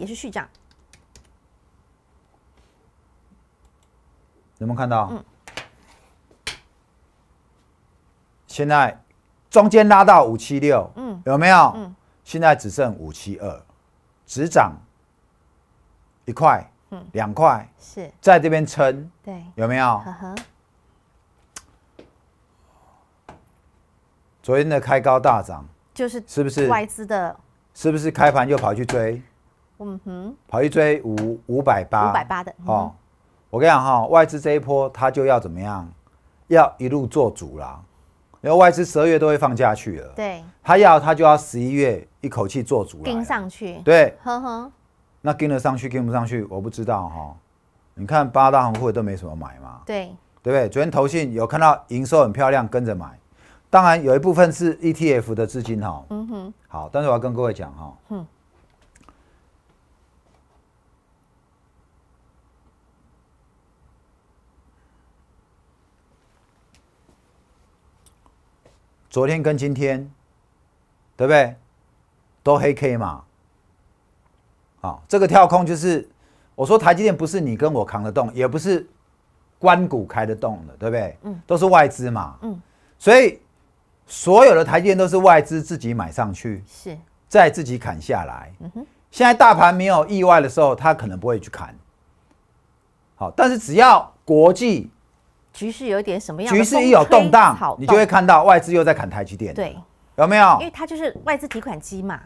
也是续涨，有没有看到？嗯，现在中间拉到五七六，嗯，有没有？嗯，现在只剩五七二，只涨一块，嗯，两块是，在这边撑，对，有没有？呵呵。昨天的开高大涨，就是是不是外资的？是不是开盘就跑去追？嗯哼，跑一追五五百八，五百八的哦。我跟你讲哈，外资这一波他就要怎么样，要一路做主啦，然后外资十二月都会放假去了，对，他要他就要十一月一口气做主了，跟上去，对，呵呵，那跟得上去跟不上去我不知道哈。你看八大行股都没什么买嘛，对，对不对？昨天投信有看到营收很漂亮，跟着买，当然有一部分是 ETF 的资金哈。嗯哼，好，但是我要跟各位讲哈。嗯。昨天跟今天，对不对？都黑 K 嘛，好，这个跳空就是我说台积电不是你跟我扛得动，也不是关股开得动的，对不对？嗯。都是外资嘛。嗯。所以所有的台积电都是外资自己买上去，是。再自己砍下来。嗯现在大盘没有意外的时候，他可能不会去砍。好，但是只要国际。局势有点什么样？局势一有动荡，你就会看到外资又在砍台积电。对，有没有？因为它就是外资提款机嘛。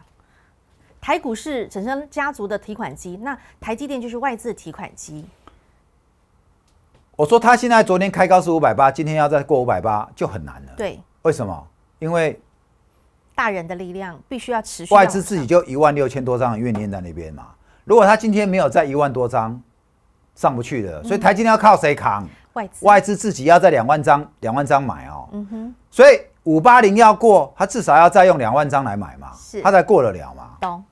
台股是陈生家族的提款机，那台积电就是外资提款机。我说他现在昨天开高是五百八，今天要再过五百八就很难了。对，为什么？因为大人的力量必须要持续。外资自己就一万六千多张，因怨你在那边嘛。如果他今天没有在一万多张上不去的，所以台积电要靠谁扛？外资自己要在两万张、两万张买哦，嗯哼，所以五八零要过，他至少要再用两万张来买嘛，是，他才过得了嘛，懂。